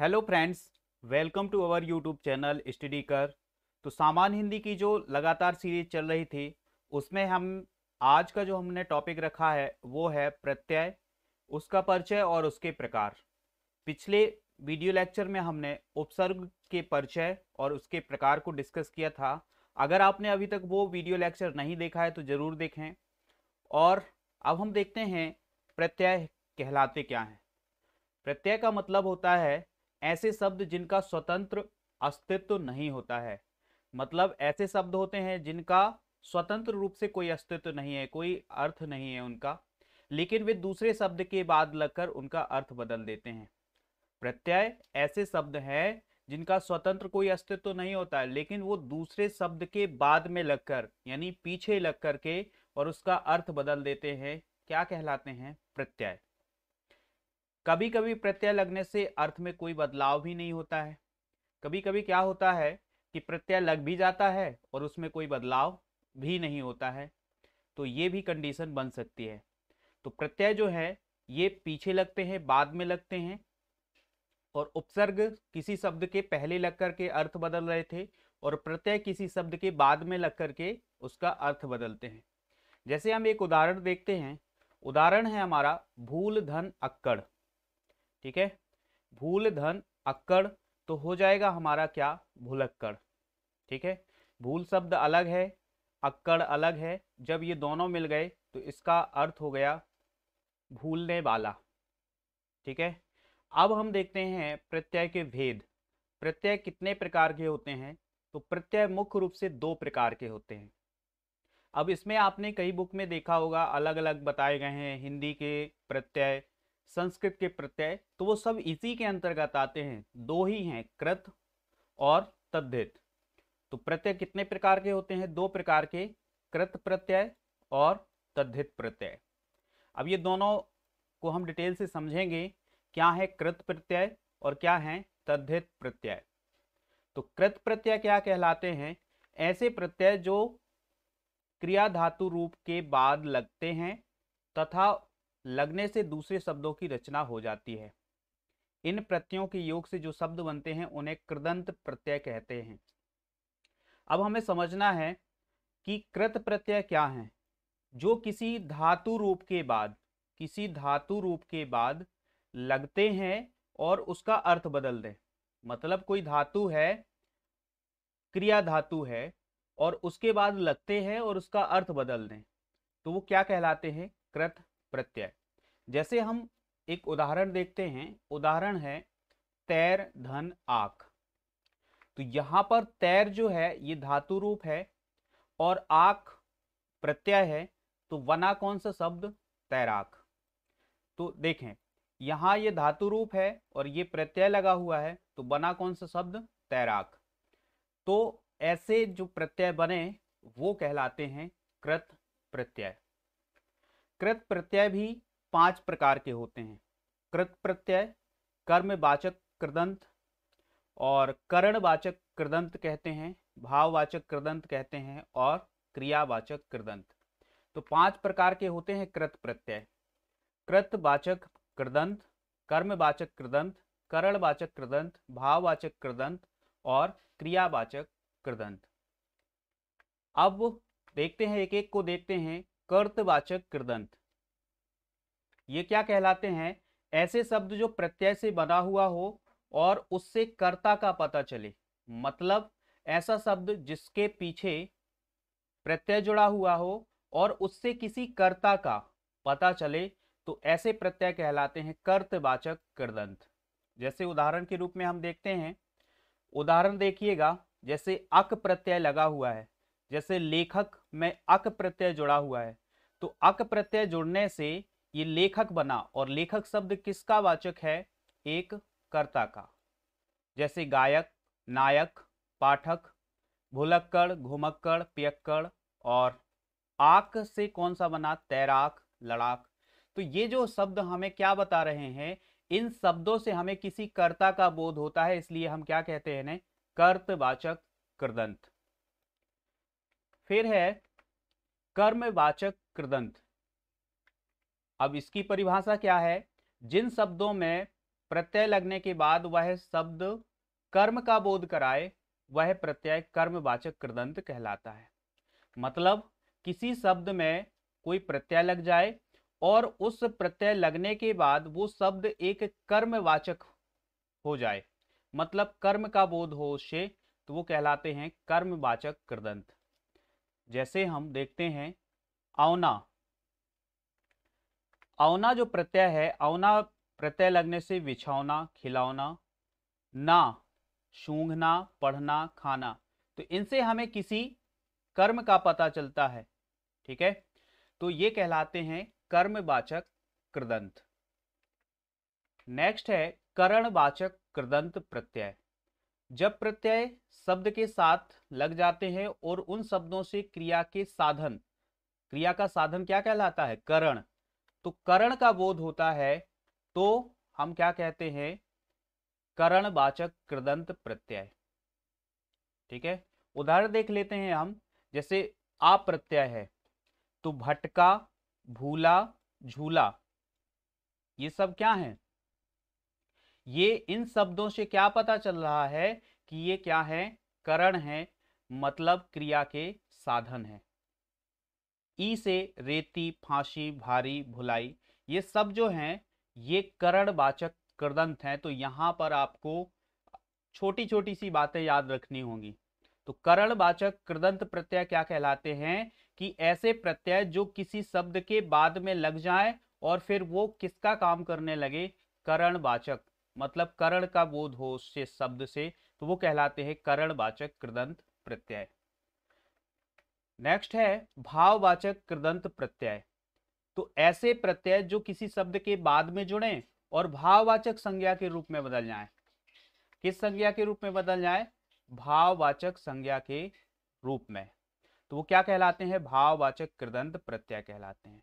hello friends welcome to our YouTube channel study कर तो सामान्य हिंदी की जो लगातार सीरीज चल रही थी उसमें हम आज का जो हमने टॉपिक रखा है वो है प्रत्यय उसका परिचय और उसके प्रकार पिछले वीडियो लेक्चर में हमने उपसर्ग के परिचय और उसके प्रकार को डिस्कस किया था अगर आपने अभी तक वो वीडियो लेक्चर नहीं देखा है तो ज़रूर देखें और अब हम देखते हैं प्रत्यय कहलाते क्या हैं प्रत्यय का मतलब होता है ऐसे शब्द जिनका स्वतंत्र अस्तित्व नहीं होता है मतलब ऐसे शब्द होते हैं जिनका स्वतंत्र रूप से कोई अस्तित्व नहीं है कोई अर्थ नहीं है उनका लेकिन वे दूसरे शब्द के बाद लगकर उनका अर्थ बदल देते हैं प्रत्यय ऐसे शब्द हैं जिनका स्वतंत्र कोई अस्तित्व नहीं होता है लेकिन वो दूसरे शब्द के बाद में लगकर यानी पीछे लग कर के और उसका अर्थ बदल देते हैं क्या कहलाते हैं प्रत्यय कभी कभी प्रत्यय लगने से अर्थ में कोई बदलाव भी नहीं होता है कभी कभी क्या होता है कि प्रत्यय लग भी जाता है और उसमें कोई बदलाव भी नहीं होता है तो ये भी कंडीशन बन सकती है तो प्रत्यय जो है ये पीछे लगते हैं बाद में लगते हैं और उपसर्ग किसी शब्द के पहले लग कर के अर्थ बदल रहे थे और प्रत्यय किसी शब्द के बाद में लग कर के उसका अर्थ बदलते हैं जैसे हम एक उदाहरण देखते हैं उदाहरण है हमारा भूल धन अक्कड़ ठीक है भूल धन अक्कड़ तो हो जाएगा हमारा क्या भूलक्कड़ ठीक है भूल शब्द अलग है अक्कड़ अलग है जब ये दोनों मिल गए तो इसका अर्थ हो गया भूलने वाला ठीक है अब हम देखते हैं प्रत्यय के भेद प्रत्यय कितने प्रकार के होते हैं तो प्रत्यय मुख्य रूप से दो प्रकार के होते हैं अब इसमें आपने कई बुक में देखा होगा अलग अलग बताए गए हैं हिंदी के प्रत्यय संस्कृत के प्रत्यय तो वो सब इसी के अंतर्गत आते हैं दो ही हैं कृत और तद्धित तो प्रत्यय कितने प्रकार के होते हैं दो प्रकार के कृत प्रत्यय और तद्धित प्रत्यय अब ये दोनों को हम डिटेल से समझेंगे क्या है कृत प्रत्यय और क्या है तद्धित प्रत्यय तो कृत प्रत्यय क्या कहलाते हैं ऐसे प्रत्यय जो क्रिया धातु रूप के बाद लगते हैं तथा लगने से दूसरे शब्दों की रचना हो जाती है इन प्रत्ययों के योग से जो शब्द बनते हैं उन्हें कृदंत प्रत्यय कहते हैं अब हमें समझना है कि कृत प्रत्यय क्या है जो किसी धातु रूप के बाद किसी धातु रूप के बाद लगते हैं और उसका अर्थ बदल दें मतलब कोई धातु है क्रिया धातु है और उसके बाद लगते हैं और उसका अर्थ बदल दें तो वो क्या कहलाते हैं कृत प्रत्यय जैसे हम एक उदाहरण देखते हैं उदाहरण है तैर धन आख तो यहां पर तैर जो है ये धातु रूप है और आख प्रत्यय है तो वना कौन सा शब्द तैराक तो देखें यहां ये धातु रूप है और ये प्रत्यय लगा हुआ है तो बना कौन सा शब्द तैराक तो ऐसे जो प्रत्यय बने वो कहलाते हैं कृत प्रत्यय कृत प्रत्यय भी पांच प्रकार के होते हैं कृत प्रत्यय कर्मवाचक कृदंत और करणवाचक कृदंत कहते हैं भाववाचक कृदंत कहते हैं और क्रियावाचक कृदंत तो पांच प्रकार के होते हैं कृत प्रत्यय कृतवाचक कृदंत कर्मवाचक कृदंत करणवाचक कृदंत भाववाचक कृदंत और क्रियावाचक कृदंत अब देखते हैं एक एक को देखते हैं कर्तवाचक कृदंत ये क्या कहलाते हैं ऐसे शब्द जो प्रत्यय से बना हुआ हो और उससे कर्ता का पता चले मतलब ऐसा शब्द जिसके पीछे प्रत्यय जुड़ा हुआ हो और उससे किसी कर्ता का पता चले तो ऐसे प्रत्यय कहलाते हैं कर्तवाचक कृदंत जैसे उदाहरण के रूप में हम देखते हैं उदाहरण देखिएगा जैसे अक प्रत्यय लगा हुआ है जैसे लेखक में अक प्रत्यय जुड़ा हुआ है तो अक प्रत्यय जुड़ने से ये लेखक बना और लेखक शब्द किसका वाचक है एक कर्ता का जैसे गायक नायक पाठक भुलक्कड़ घुमक्कड़ पियक्कड़ और आक से कौन सा बना तैराक लड़ाक तो ये जो शब्द हमें क्या बता रहे हैं इन शब्दों से हमें किसी कर्ता का बोध होता है इसलिए हम क्या कहते हैं कर्तवाचक कृदंत फिर है कर्मवाचक कृदंत अब इसकी परिभाषा क्या है जिन शब्दों में प्रत्यय लगने के बाद वह शब्द कर्म का बोध कराए वह प्रत्यय कर्मवाचक कृदंत कहलाता है मतलब किसी शब्द में कोई प्रत्यय लग जाए और उस प्रत्यय लगने के बाद वो शब्द एक कर्मवाचक हो जाए मतलब कर्म का बोध हो उससे तो वो कहलाते हैं कर्मवाचक कृदंत जैसे हम देखते हैं औना औना जो प्रत्यय है अवना प्रत्यय लगने से बिछावना खिलौना ना सूंघना पढ़ना खाना तो इनसे हमें किसी कर्म का पता चलता है ठीक है तो ये कहलाते हैं कर्मवाचक कृदंत नेक्स्ट है करणवाचक कृदंत प्रत्यय जब प्रत्यय शब्द के साथ लग जाते हैं और उन शब्दों से क्रिया के साधन क्रिया का साधन क्या कहलाता है करण तो करण का बोध होता है तो हम क्या कहते हैं करण वाचक कृदंत प्रत्यय ठीक है उदाहरण देख लेते हैं हम जैसे आप प्रत्यय है तो भटका भूला झूला ये सब क्या है ये इन शब्दों से क्या पता चल रहा है कि ये क्या है करण है मतलब क्रिया के साधन है ई से रेती फांसी भारी भुलाई ये सब जो हैं ये करण वाचक कृदंत हैं तो यहाँ पर आपको छोटी छोटी सी बातें याद रखनी होंगी तो करण वाचक कृदंत प्रत्यय क्या कहलाते हैं कि ऐसे प्रत्यय जो किसी शब्द के बाद में लग जाए और फिर वो किसका काम करने लगे करण वाचक मतलब करण का बोध हो उससे शब्द से तो वो कहलाते हैं करणवाचक कृदंत प्रत्यय नेक्स्ट है भाववाचक कृदंत प्रत्यय तो ऐसे प्रत्यय जो किसी शब्द के बाद में जुड़े और भाववाचक संज्ञा के रूप में बदल जाए किस संज्ञा के रूप में बदल जाए भाववाचक संज्ञा के रूप में तो वो क्या कहलाते हैं भाववाचक कृदंत प्रत्यय कहलाते हैं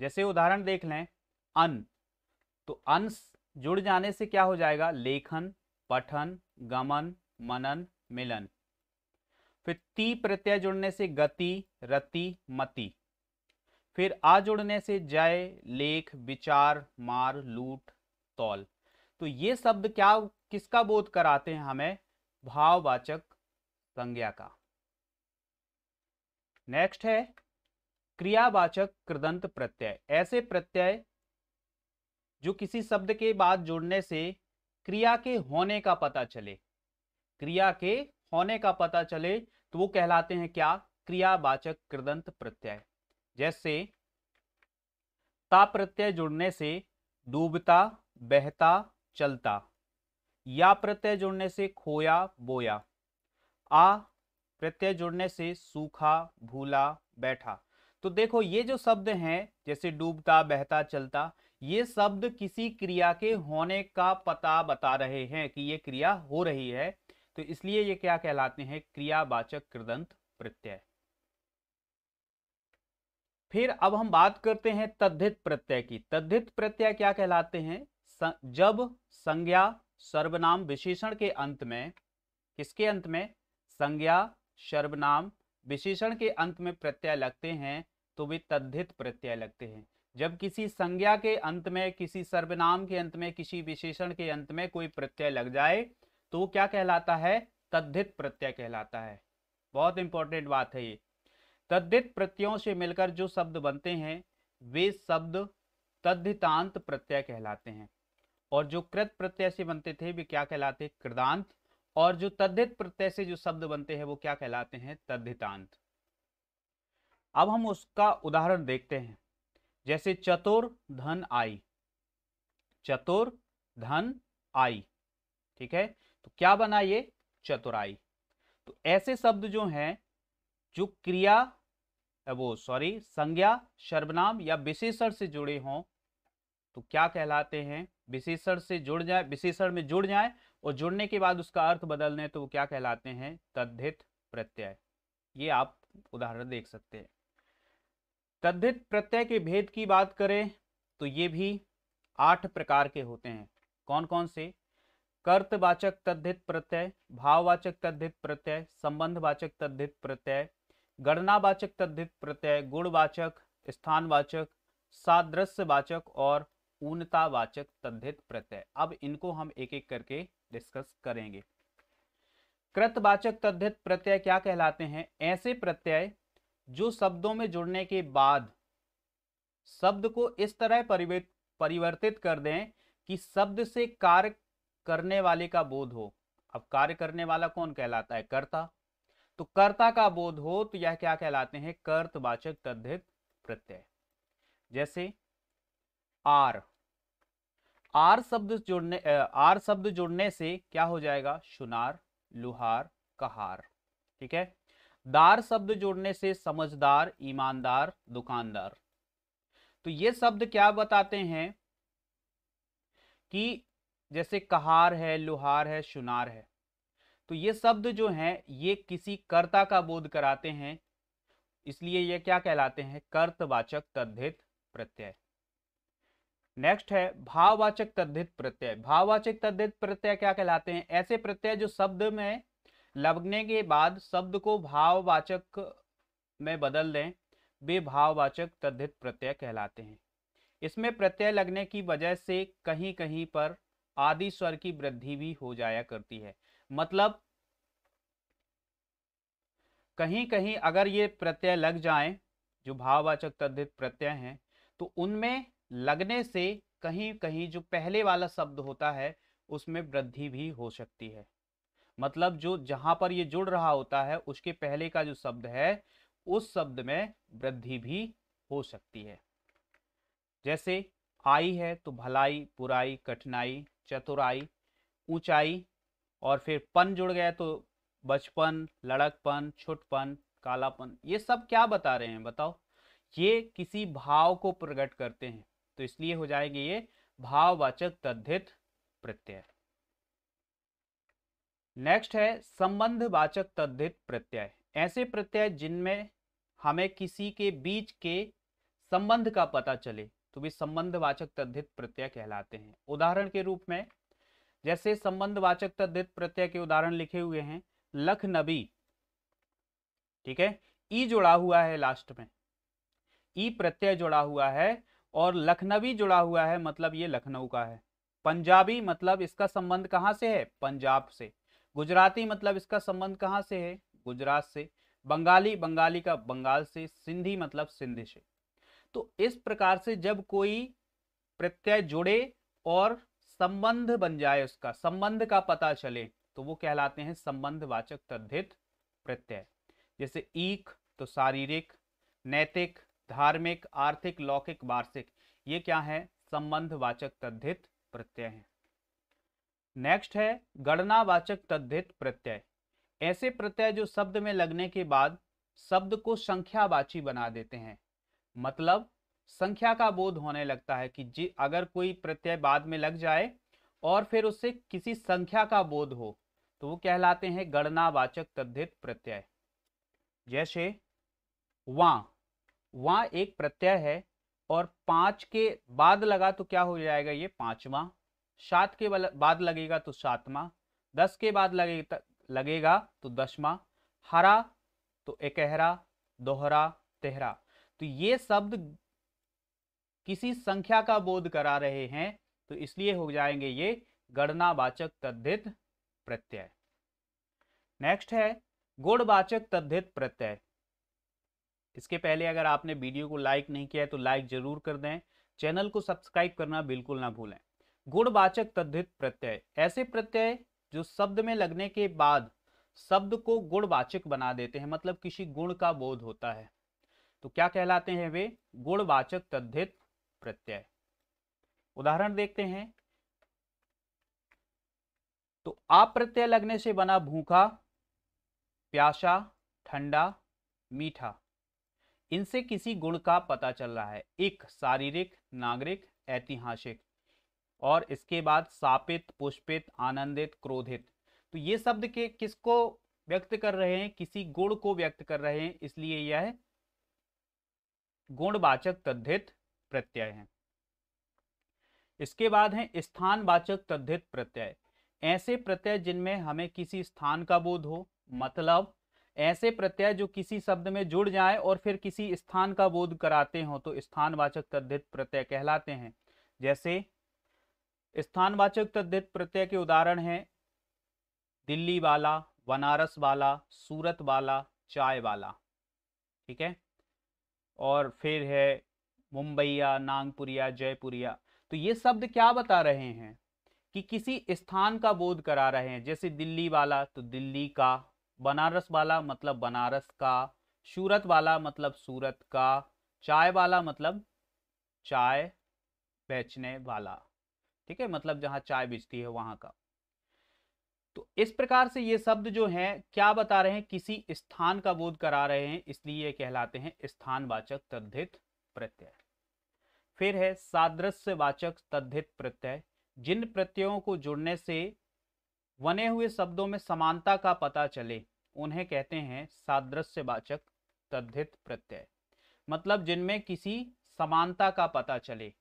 जैसे उदाहरण देख लें अन तो अंश जुड़ जाने से क्या हो जाएगा लेखन पठन गमन मनन मिलन फिर ती प्रत्यय जुड़ने से गति रति मति फिर आ जुड़ने से जय लेख विचार मार लूट तौल तो ये शब्द क्या किसका बोध कराते हैं हमें भाववाचक संज्ञा का नेक्स्ट है क्रियावाचक कृदंत प्रत्यय ऐसे प्रत्यय जो किसी शब्द के बाद जोड़ने से क्रिया के होने का पता चले क्रिया के होने का पता चले तो वो कहलाते हैं क्या क्रियावाचक कृदंत प्रत्यय जैसे ता प्रत्यय जुड़ने से डूबता बहता चलता या प्रत्यय जुड़ने से खोया बोया आ प्रत्यय जुड़ने से सूखा भूला बैठा तो देखो ये जो शब्द हैं जैसे डूबता बहता चलता ये शब्द किसी क्रिया के होने का पता बता रहे हैं कि ये क्रिया हो रही है तो इसलिए ये क्या कहलाते हैं क्रियावाचक कृदंत प्रत्यय फिर अब हम बात करते हैं तद्धित प्रत्यय की तद्धित प्रत्यय क्या कहलाते हैं जब संज्ञा सर्वनाम विशेषण के अंत में किसके अंत में संज्ञा सर्वनाम विशेषण के अंत में प्रत्यय लगते हैं तो वे तद्धित प्रत्यय लगते हैं जब किसी संज्ञा के अंत में किसी सर्वनाम के अंत में किसी विशेषण के अंत में कोई प्रत्यय लग जाए तो क्या कहलाता है तद्धित प्रत्यय कहलाता है बहुत इंपॉर्टेंट बात है ये तद्धित प्रत्ययों से मिलकर जो शब्द बनते हैं वे शब्द तद्धितांत प्रत्यय कहलाते हैं और जो कृत प्रत्यय से बनते थे वे क्या कहलाते कृदांत और जो तद्धित प्रत्यय से जो शब्द बनते हैं वो क्या कहलाते हैं तद्धितांत अब हम उसका उदाहरण देखते हैं जैसे चतुर धन आई चतुर धन आई ठीक है तो क्या बना ये चतुराई तो ऐसे शब्द जो हैं जो क्रिया वो सॉरी संज्ञा सर्वनाम या विशेषण से जुड़े हों तो क्या कहलाते हैं विशेषण से जुड़ जाए विशेषण में जुड़ जाए और जुड़ने के बाद उसका अर्थ बदलने तो वो क्या कहलाते हैं तद्धित प्रत्यय ये आप उदाहरण देख सकते हैं तद्धित प्रत्यय के भेद की बात करें तो ये भी आठ प्रकार के होते हैं कौन कौन से कर्तवाचक तद्धित प्रत्यय भाववाचक तद्धित प्रत्यय संबंधवाचक तद्धित प्रत्यय गणनावाचक तद्धित प्रत्यय गुणवाचक स्थानवाचक सादृश्यवाचक और ऊनतावाचक तद्धित प्रत्यय अब इनको हम एक एक करके डिस्कस करेंगे कृतवाचक तद्धित प्रत्यय क्या कहलाते हैं ऐसे प्रत्यय जो शब्दों में जुड़ने के बाद शब्द को इस तरह परिवर्तित कर दें कि शब्द से कार्य करने वाले का बोध हो अब कार्य करने वाला कौन कहलाता है कर्ता तो कर्ता का बोध हो तो यह क्या कहलाते हैं कर्तवाचक तद्धित प्रत्यय जैसे आर आर शब्द जुड़ने आर शब्द जुड़ने से क्या हो जाएगा सुनार लुहार कहार ठीक है दार शब्द जोड़ने से समझदार ईमानदार दुकानदार तो ये शब्द क्या बताते हैं कि जैसे कहार है लोहार है सुनार है तो ये शब्द जो है ये किसी कर्ता का बोध कराते हैं इसलिए ये क्या कहलाते हैं कर्तवाचक तद्धित प्रत्यय नेक्स्ट है भाववाचक तद्धित प्रत्यय भाववाचक तद्धित प्रत्यय क्या कहलाते हैं ऐसे प्रत्यय जो शब्द में लगने के बाद शब्द को भाववाचक में बदल दें वे भाववाचक तद्धित प्रत्यय कहलाते हैं इसमें प्रत्यय लगने की वजह से कहीं कहीं पर आदि स्वर की वृद्धि भी हो जाया करती है मतलब कहीं कहीं अगर ये प्रत्यय लग जाए जो भाववाचक तद्धित प्रत्यय हैं तो उनमें लगने से कहीं कहीं जो पहले वाला शब्द होता है उसमें वृद्धि भी हो सकती है मतलब जो जहां पर ये जुड़ रहा होता है उसके पहले का जो शब्द है उस शब्द में वृद्धि भी हो सकती है जैसे आई है तो भलाई बुराई कठिनाई चतुराई ऊंचाई और फिर पन जुड़ गया तो बचपन लड़कपन छुटपन कालापन ये सब क्या बता रहे हैं बताओ ये किसी भाव को प्रकट करते हैं तो इसलिए हो जाएगी ये भाववाचक तद्धित प्रत्यय नेक्स्ट है संबंधवाचक तद्धित प्रत्यय ऐसे प्रत्यय जिनमें हमें किसी के बीच के संबंध का पता चले तो भी संबंधवाचक तद्धित प्रत्यय कहलाते हैं उदाहरण के रूप में जैसे संबंधवाचक तद्धित प्रत्यय के उदाहरण लिखे हुए हैं लखनबी ठीक है ई जुड़ा हुआ है लास्ट में ई प्रत्यय जुड़ा हुआ है और लखनवी जुड़ा हुआ है मतलब ये लखनऊ का है पंजाबी मतलब इसका संबंध कहाँ से है पंजाब से गुजराती मतलब इसका संबंध कहाँ से है गुजरात से बंगाली बंगाली का बंगाल से सिंधी मतलब सिंधी से तो इस प्रकार से जब कोई प्रत्यय जुड़े और संबंध बन जाए उसका संबंध का पता चले तो वो कहलाते हैं संबंधवाचक तद्धित प्रत्यय जैसे ईक तो शारीरिक नैतिक धार्मिक आर्थिक लौकिक वार्षिक ये क्या है संबंधवाचक तद्धित प्रत्यय हैं नेक्स्ट है गणनावाचक तद्धित प्रत्यय ऐसे प्रत्यय जो शब्द में लगने के बाद शब्द को संख्यावाची बना देते हैं मतलब संख्या का बोध होने लगता है कि जी अगर कोई प्रत्यय बाद में लग जाए और फिर उससे किसी संख्या का बोध हो तो वो कहलाते हैं गणनावाचक तद्धित प्रत्यय जैसे वां वां एक प्रत्यय है और पांच के बाद लगा तो क्या हो जाएगा ये पांचवा सात के बाद लगेगा तो सातवा दस के बाद लगेगा लगेगा तो दसवा हरा तो एकहरा दोहरा तेहरा तो ये शब्द किसी संख्या का बोध करा रहे हैं तो इसलिए हो जाएंगे ये गणनावाचक तद्धित प्रत्यय नेक्स्ट है गुणवाचक तद्धित प्रत्यय इसके पहले अगर आपने वीडियो को लाइक नहीं किया है तो लाइक जरूर कर दें चैनल को सब्सक्राइब करना बिल्कुल ना भूलें गुणवाचक तद्धित प्रत्यय ऐसे प्रत्यय जो शब्द में लगने के बाद शब्द को गुणवाचक बना देते हैं मतलब किसी गुण का बोध होता है तो क्या कहलाते हैं वे गुणवाचक तद्धित प्रत्यय उदाहरण देखते हैं तो आप प्रत्यय लगने से बना भूखा प्यासा ठंडा मीठा इनसे किसी गुण का पता चल रहा है एक शारीरिक नागरिक ऐतिहासिक और इसके बाद सापित पुष्पित आनंदित क्रोधित तो ये शब्द के किसको व्यक्त कर रहे हैं किसी गुण को व्यक्त कर रहे हैं इसलिए यह गुणवाचक तद्धित प्रत्यय है इसके बाद है स्थानवाचक तद्धित प्रत्यय ऐसे प्रत्यय जिनमें हमें किसी स्थान का बोध हो मतलब ऐसे प्रत्यय जो किसी शब्द में जुड़ जाए और फिर किसी स्थान का बोध कराते हो तो स्थानवाचक तद्धित प्रत्यय कहलाते हैं जैसे स्थानवाचक तद्धित प्रत्यय के उदाहरण हैं दिल्ली वाला बनारस वाला सूरत वाला चाय वाला ठीक है और फिर है मुंबईया नागपुरिया जयपुरिया तो ये शब्द क्या बता रहे हैं कि किसी स्थान का बोध करा रहे हैं जैसे दिल्ली वाला तो दिल्ली का बनारस वाला मतलब बनारस का सूरत वाला मतलब सूरत का चाय वाला मतलब चाय बेचने वाला ठीक है मतलब जहां चाय बिजती है वहां का तो इस प्रकार से ये शब्द जो है क्या बता रहे हैं किसी स्थान का बोध करा रहे हैं इसलिए ये कहलाते हैं स्थानवाचक तद्धित प्रत्यय फिर है सादृश्यवाचक तद्धित प्रत्यय जिन प्रत्ययों को जुड़ने से बने हुए शब्दों में समानता का पता चले उन्हें कहते हैं सादृश्यवाचक तद्धित प्रत्यय मतलब जिनमें किसी समानता का पता चले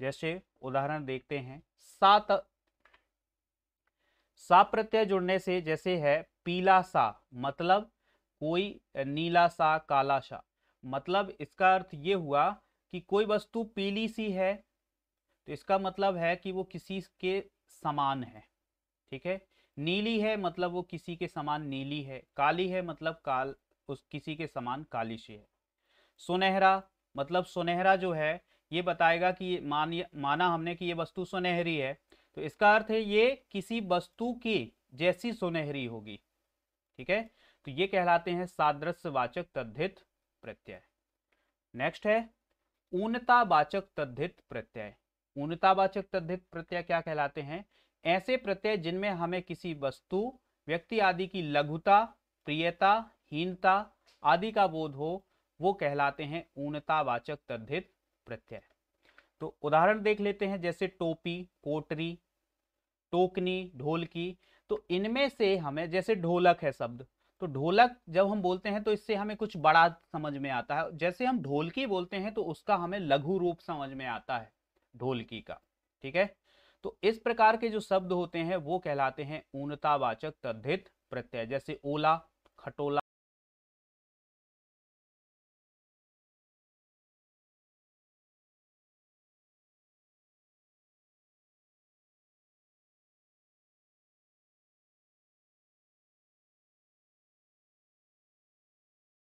जैसे उदाहरण देखते हैं सात सा प्रत्यय जुड़ने से जैसे है पीला सा मतलब कोई नीला सा काला सा मतलब इसका अर्थ ये हुआ कि कोई वस्तु पीली सी है तो इसका मतलब है कि वो किसी के समान है ठीक है नीली है मतलब वो किसी के समान नीली है काली है मतलब काल उस किसी के समान काली सी है सुनहरा मतलब सुनहरा जो है ये बताएगा कि मान माना हमने कि ये वस्तु सुनहरी है तो इसका अर्थ है ये किसी वस्तु की जैसी सुनहरी होगी ठीक है तो ये कहलाते हैं सादृश्यवाचक तद्धित प्रत्यय नेक्स्ट है ऊनतावाचक तद्धित प्रत्यय ऊनतावाचक तद्धित प्रत्यय क्या कहलाते हैं ऐसे प्रत्यय जिनमें हमें किसी वस्तु व्यक्ति आदि की लघुता प्रियता हीनता आदि का बोध हो वो कहलाते हैं ऊनतावाचक तद्धित प्रत्यय तो उदाहरण देख लेते हैं जैसे टोपी कोटरी टोकनी ढोलकी तो इनमें से हमें जैसे ढोलक है शब्द तो ढोलक जब हम बोलते हैं तो इससे हमें कुछ बड़ा समझ में आता है जैसे हम ढोलकी बोलते हैं तो उसका हमें लघु रूप समझ में आता है ढोलकी का ठीक है तो इस प्रकार के जो शब्द होते हैं वो कहलाते हैं ऊनतावाचक तद्धित प्रत्यय जैसे ओला खटोला